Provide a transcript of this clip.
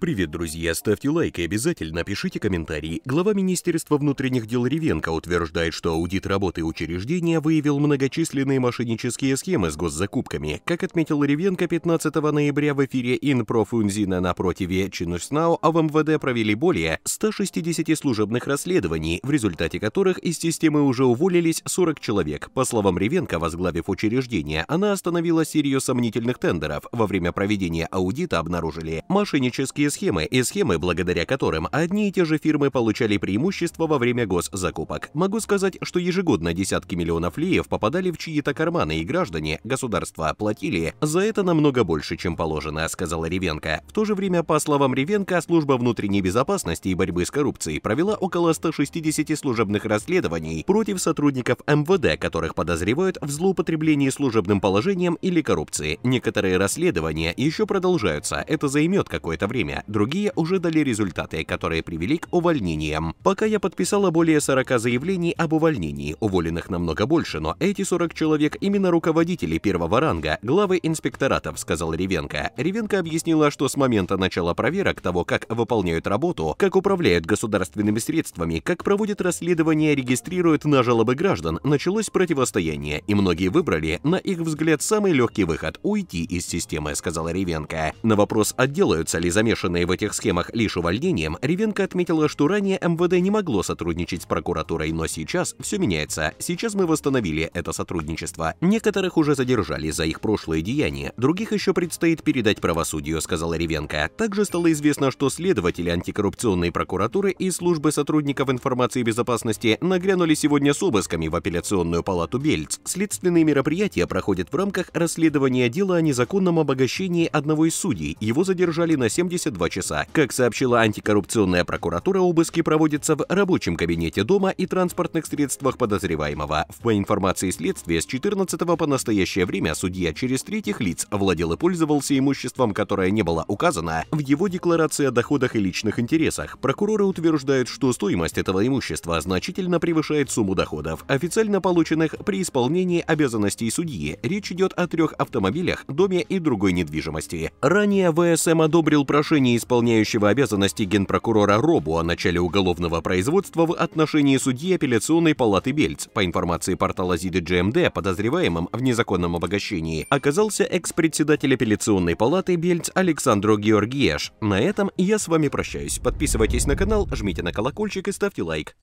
Привет, друзья! Ставьте лайк и обязательно пишите комментарии. Глава Министерства внутренних дел Ревенко утверждает, что аудит работы учреждения выявил многочисленные мошеннические схемы с госзакупками. Как отметил Ревенко 15 ноября в эфире «Инпрофунзина» на противе Чинуснау, а в МВД провели более 160 служебных расследований, в результате которых из системы уже уволились 40 человек. По словам Ревенко, возглавив учреждение, она остановила серию сомнительных тендеров. Во время проведения аудита обнаружили мошеннические банковские схемы и схемы, благодаря которым одни и те же фирмы получали преимущество во время госзакупок. Могу сказать, что ежегодно десятки миллионов лиев попадали в чьи-то карманы, и граждане, государства платили за это намного больше, чем положено, сказала Ревенко. В то же время, по словам Ревенко, служба внутренней безопасности и борьбы с коррупцией провела около 160 служебных расследований против сотрудников МВД, которых подозревают в злоупотреблении служебным положением или коррупции. Некоторые расследования еще продолжаются, это займет какое-то время другие уже дали результаты, которые привели к увольнениям. Пока я подписала более 40 заявлений об увольнении, уволенных намного больше, но эти 40 человек именно руководители первого ранга, главы инспекторатов, сказал Ревенко. Ревенко объяснила, что с момента начала проверок того, как выполняют работу, как управляют государственными средствами, как проводят расследование, регистрируют на жалобы граждан, началось противостояние, и многие выбрали, на их взгляд, самый легкий выход – уйти из системы, сказала Ревенко. На вопрос, отделаются ли замешанные опрошенные в этих схемах лишь увольнением, Ревенко отметила, что ранее МВД не могло сотрудничать с прокуратурой, но сейчас все меняется. Сейчас мы восстановили это сотрудничество. Некоторых уже задержали за их прошлые деяния, других еще предстоит передать правосудию, сказала Ревенко. Также стало известно, что следователи антикоррупционной прокуратуры и службы сотрудников информации и безопасности нагрянули сегодня с обысками в апелляционную палату Бельц. Следственные мероприятия проходят в рамках расследования дела о незаконном обогащении одного из судей. Его задержали на 72 72 часа. Как сообщила антикоррупционная прокуратура, обыски проводятся в рабочем кабинете дома и транспортных средствах подозреваемого. По информации следствия, с 14 по настоящее время судья через третьих лиц владел и пользовался имуществом, которое не было указано в его декларации о доходах и личных интересах. Прокуроры утверждают, что стоимость этого имущества значительно превышает сумму доходов, официально полученных при исполнении обязанностей судьи. Речь идет о трех автомобилях, доме и другой недвижимости. Ранее ВСМ одобрил прошение заявлении исполняющего обязанности генпрокурора Робу о начале уголовного производства в отношении судьи апелляционной палаты Бельц, по информации портала Зиды GMD, подозреваемым в незаконном обогащении, оказался экс-председатель апелляционной палаты Бельц Александро Георгиеш. На этом я с вами прощаюсь. Подписывайтесь на канал, жмите на колокольчик и ставьте лайк.